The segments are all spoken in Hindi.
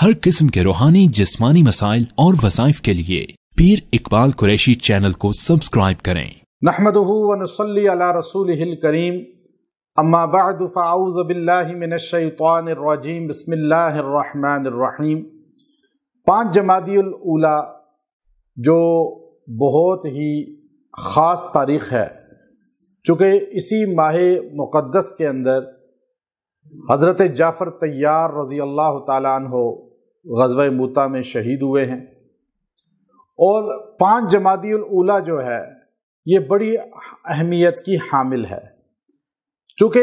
हर किस्म के रूहानी जिस्मानी मसाइल और वसाइफ के लिए पीर इकबाल कुरैशी चैनल को सब्सक्राइब करें नहमदली रसूल करीम अम्माबादीम बसमीम पाँच जमादियुला जो बहुत ही ख़ास तारीख़ है चूँकि इसी माह मुक़दस के अंदर हज़रत जाफ़र तैयार रज़ी अल्लाह तहो गजब मुता में शहीद हुए हैं और पाँच जमाती उला जो है ये बड़ी अहमियत की हामिल है चूँकि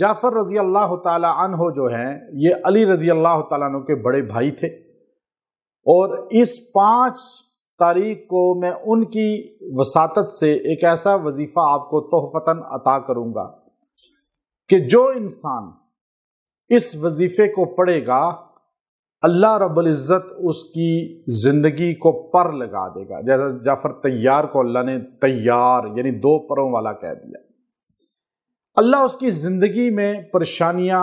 जाफ़र रज़ी अल्लाह तहो जो हैं ये अली रज़ी अल्लाह तु के बड़े भाई थे और इस पाँच तारीख को मैं उनकी वसात से एक ऐसा वजीफ़ा आपको तोहफ़ता अता करूँगा कि जो इंसान इस वजीफ़े को पढ़ेगा अल्लाह इज्जत उसकी ज़िंदगी को पर लगा देगा जैसा जाफ़र तैयार को अल्लाह ने तैयार यानी दो परों वाला कह दिया अल्लाह उसकी ज़िंदगी में परेशानियाँ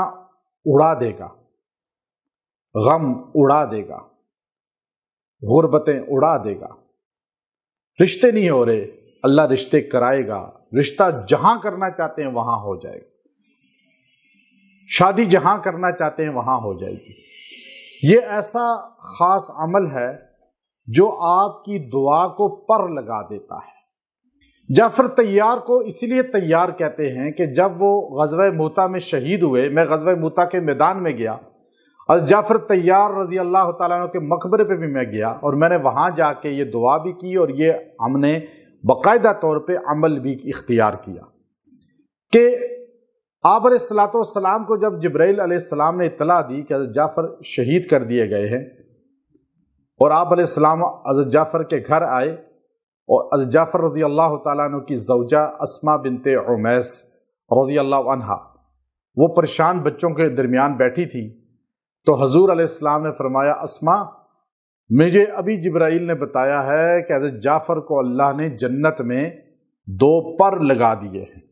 उड़ा देगा गम उड़ा देगा गुर्बतें उड़ा देगा रिश्ते नहीं हो रहे अल्लाह रिश्ते कराएगा रिश्ता जहां करना चाहते हैं वहां हो जाएगा शादी जहां करना चाहते हैं वहां हो जाएगी ये ऐसा ख़ास अमल है जो आपकी दुआ को पर लगा देता है जाफर तैयार को इसलिए तैयार कहते हैं कि जब वो गजब मोता में शहीद हुए मैं गजब मोता के मैदान में गया और जाफर तैयार रज़ी अल्लाह तु के मकबरे पे भी मैं गया और मैंने वहाँ जाके ये दुआ भी की और ये हमने बाकायदा तौर पे अमल भी इख्तियार किया कि आप सलातम को जब जब्राइल सलाम ने इतला दी कि अजर जाफ़र शहीद कर दिए गए हैं और आप सलाम जाफ़र के घर आए और अज जाफ़र रज़ी अल्लाह तु की जवजा असमा बिनते उमैस रज़ी अल्लाह वो परेशान बच्चों के दरमियान बैठी थी तो हजूर आलाम ने फरमाया असमा मुझे अभी जब्राइल ने बताया है कि अजर जाफ़र को अल्लाह ने जन्नत में दो पर लगा दिए हैं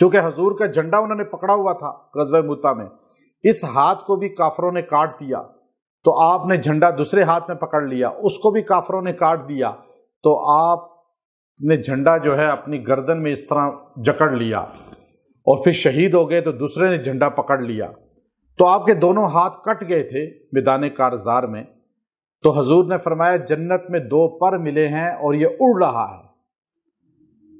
चूंकि हजूर का झंडा उन्होंने पकड़ा हुआ था गजबे मुता में इस हाथ को भी काफरों ने काट दिया तो आपने झंडा दूसरे हाथ में पकड़ लिया उसको भी काफरों ने काट दिया तो आपने झंडा जो है अपनी गर्दन में इस तरह जकड़ लिया और फिर शहीद हो गए तो दूसरे ने झंडा पकड़ लिया तो आपके दोनों हाथ कट गए थे मैदान कारजार में तो हजूर ने फरमाया जन्नत में दो पर मिले हैं और ये उड़ रहा है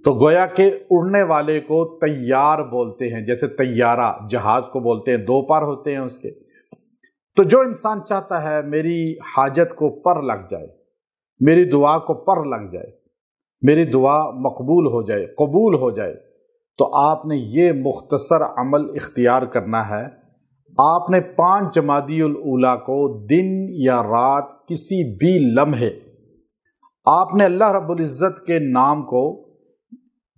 तो गोया के उड़ने वाले को तैयार बोलते हैं जैसे तैयारा जहाज को बोलते हैं दो पार होते हैं उसके तो जो इंसान चाहता है मेरी हाजत को पर लग जाए मेरी दुआ को पर लग जाए मेरी दुआ मकबूल हो जाए कबूल हो जाए तो आपने ये मुख्तसर अमल इख्तियार करना है आपने पाँच जमादीला को दिन या रात किसी भी लम्हे आपने अल्लाह इज़्ज़त के नाम को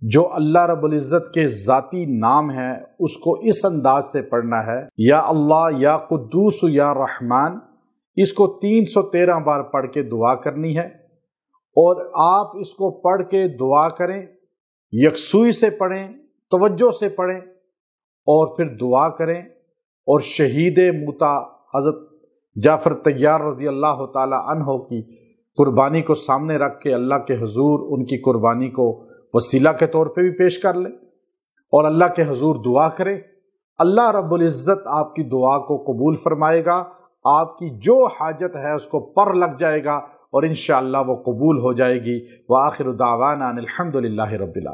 जो अल्लाह रबुल्ज़त के ज़ाती नाम है उसको इस अंदाज से पढ़ना है या अल्लाह या कुद्दूस या रहमान इसको 313 बार पढ़ के दुआ करनी है और आप इसको पढ़ के दुआ करें यकसुई से पढ़ें तवज्जो से पढ़ें और फिर दुआ करें और शहीद मूता हज़रत जाफ़र तैयार रज़ी अल्लाह ताली की कुर्बानी को सामने रख के अल्लाह के हजूर उनकी कुर्बानी को वसीला के तौर पे भी पेश कर लें और अल्लाह के हजूर दुआ करें अल्लाह रब्ज़त आपकी दुआ को कबूल फरमाएगा आपकी जो हाजत है उसको पर लग जाएगा और इन वो कबूल हो जाएगी व आखिर दावाना अलहमदिल्ला रबिला